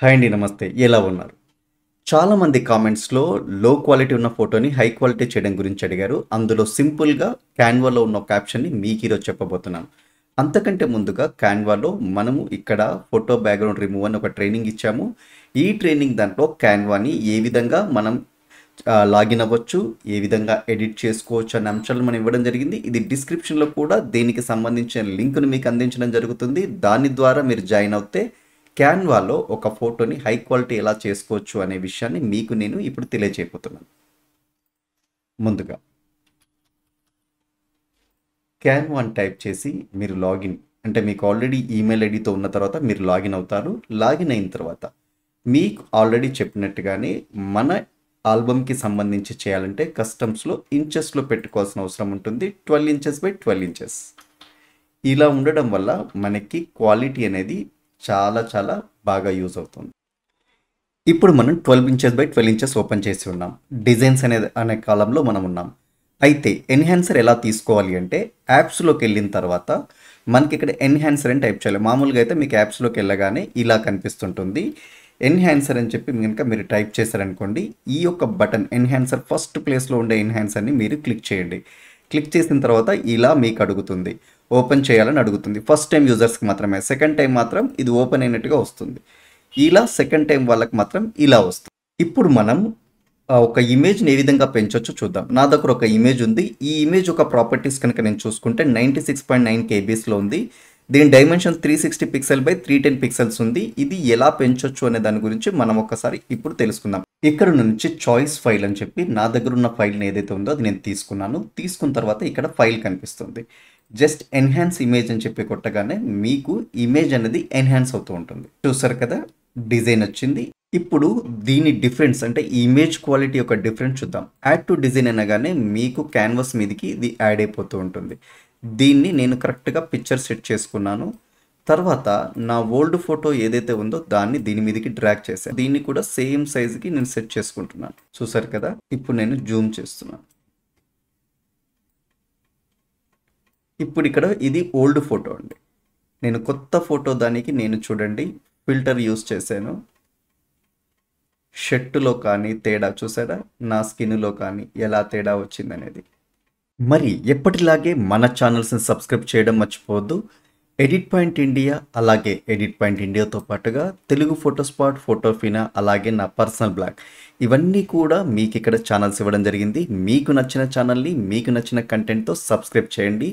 hi అండి నమస్తే ఎలా ఉన్నారు చాలామంది కామెంట్స్లో లో క్వాలిటీ ఉన్న ఫోటోని హై క్వాలిటీ చేయడం గురించి అడిగారు అందులో సింపుల్గా క్యాన్వాలో ఉన్న క్యాప్షన్ని మీకు ఈరోజు చెప్పబోతున్నాను అంతకంటే ముందుగా క్యాన్వాలో మనము ఇక్కడ ఫోటో బ్యాక్గ్రౌండ్ రిమూవ్ అని ఒక ట్రైనింగ్ ఇచ్చాము ఈ ట్రైనింగ్ దాంట్లో క్యాన్వాని ఏ విధంగా మనం లాగిన్ అవ్వచ్చు ఏ విధంగా ఎడిట్ చేసుకోవచ్చు అనే అంశాలు మనం ఇవ్వడం జరిగింది ఇది డిస్క్రిప్షన్లో కూడా దీనికి సంబంధించిన లింక్ను మీకు అందించడం జరుగుతుంది దాని ద్వారా మీరు జాయిన్ అవుతే క్యాన్వాలో ఒక ఫోటోని హై క్వాలిటీ ఎలా చేసుకోవచ్చు అనే విషయాన్ని మీకు నేను ఇప్పుడు తెలియజేయబోతున్నాను ముందుగా క్యాన్వాన్ టైప్ చేసి మీరు లాగిన్ అంటే మీకు ఆల్రెడీ ఈమెయిల్ ఐడితో ఉన్న తర్వాత మీరు లాగిన్ అవుతారు లాగిన్ అయిన తర్వాత మీకు ఆల్రెడీ చెప్పినట్టుగానే మన ఆల్బమ్కి సంబంధించి చేయాలంటే కస్టమ్స్లో ఇంచెస్లో పెట్టుకోవాల్సిన అవసరం ఉంటుంది twelve inches by twelve inches ఇలా ఉండడం వల్ల మనకి క్వాలిటీ అనేది చాలా చాలా బాగా యూజ్ అవుతుంది ఇప్పుడు మనం twelve inches by twelve inches open చేసి ఉన్నాం డిజైన్స్ అనే అనే కాలంలో మనం ఉన్నాం అయితే ఎన్హాన్సర్ ఎలా తీసుకోవాలి అంటే యాప్స్లోకి వెళ్ళిన తర్వాత మనకి ఇక్కడ ఎన్హాన్సర్ అని టైప్ చేయాలి మామూలుగా అయితే మీకు యాప్స్లోకి వెళ్ళగానే ఇలా కనిపిస్తుంటుంది ఎన్హాన్సర్ అని చెప్పి కనుక మీరు టైప్ చేశారనుకోండి ఈ యొక్క బటన్ ఎన్హాన్సర్ ఫస్ట్ ప్లేస్లో ఉండే ఎన్హాన్సర్ని మీరు క్లిక్ చేయండి క్లిక్ చేసిన తర్వాత ఇలా మీకు అడుగుతుంది ఓపెన్ చేయాలని అడుగుతుంది ఫస్ట్ టైం యూజర్స్కి మాత్రమే సెకండ్ టైం మాత్రం ఇది ఓపెన్ అయినట్టుగా వస్తుంది ఇలా సెకండ్ టైం వాళ్ళకి మాత్రం ఇలా వస్తుంది ఇప్పుడు మనం ఒక ఇమేజ్ని ఏ విధంగా పెంచొచ్చో చూద్దాం నా దగ్గర ఒక ఇమేజ్ ఉంది ఈ ఇమేజ్ ఒక ప్రాపర్టీస్ కనుక నేను చూసుకుంటే నైంటీ సిక్స్ పాయింట్ నైన్ కేబీస్లో ఉంది దీని dimension three sixty pixel by three ten pixels ఉంది ఇది ఎలా పెంచొచ్చు అనే దాని గురించి మనం ఒకసారి ఇప్పుడు తెలుసుకుందాం ఇక్కడ నుంచి చాయిస్ ఫైల్ అని చెప్పి నా దగ్గర ఉన్న ఫైల్ని ఏదైతే ఉందో అది నేను తీసుకున్నాను తీసుకున్న తర్వాత ఇక్కడ ఫైల్ కనిపిస్తుంది జస్ట్ ఎన్హాన్స్ ఇమేజ్ అని చెప్పి కొట్టగానే మీకు ఇమేజ్ అనేది ఎన్హాన్స్ అవుతూ ఉంటుంది చూసారు కదా డిజైన్ వచ్చింది ఇప్పుడు దీని డిఫరెన్స్ అంటే ఇమేజ్ క్వాలిటీ యొక్క డిఫరెన్స్ చూద్దాం యాడ్ టు డిజైన్ అనగానే మీకు క్యాన్వాస్ మీదకి ఇది యాడ్ అయిపోతూ ఉంటుంది దీన్ని నేను కరెక్ట్గా పిక్చర్ సెట్ చేసుకున్నాను తర్వాత నా ఓల్డ్ ఫోటో ఏదైతే ఉందో దాన్ని దీని మీదకి డ్రాగ్ చేశాను దీన్ని కూడా సేమ్ సైజుకి నేను సెట్ చేసుకుంటున్నాను చూసారు కదా ఇప్పుడు నేను జూమ్ చేస్తున్నాను ఇప్పుడు ఇక్కడ ఇది ఓల్డ్ ఫోటో అండి నేను కొత్త ఫోటో దానికి నేను చూడండి ఫిల్టర్ యూస్ చేశాను షర్టులో కానీ తేడా చూసారా నా స్కిన్లో కానీ ఎలా తేడా వచ్చిందనేది మరి ఎప్పటిలాగే మన ఛానల్స్ని సబ్స్క్రైబ్ చేయడం మర్చిపోవద్దు ఎడిట్ పాయింట్ ఇండియా అలాగే ఎడిట్ పాయింట్ ఇండియాతో పాటుగా తెలుగు ఫోటోస్పాట్ ఫినా అలాగే నా పర్సనల్ బ్లాగ్ ఇవన్నీ కూడా మీకు ఇక్కడ ఛానల్స్ ఇవ్వడం జరిగింది మీకు నచ్చిన ఛానల్ని మీకు నచ్చిన కంటెంట్తో సబ్స్క్రైబ్ చేయండి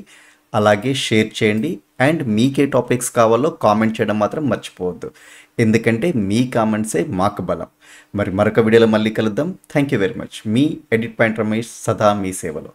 అలాగే షేర్ చేయండి అండ్ మీకే టాపిక్స్ కావాలో కామెంట్ చేయడం మాత్రం మర్చిపోవద్దు ఎందుకంటే మీ కామెంట్సే మాకు బలం మరి మరొక వీడియోలో మళ్ళీ కలుద్దాం థ్యాంక్ యూ వెరీ మచ్ మీ ఎడిట్ పాయింట్ రమేష్ సదా మీ సేవలో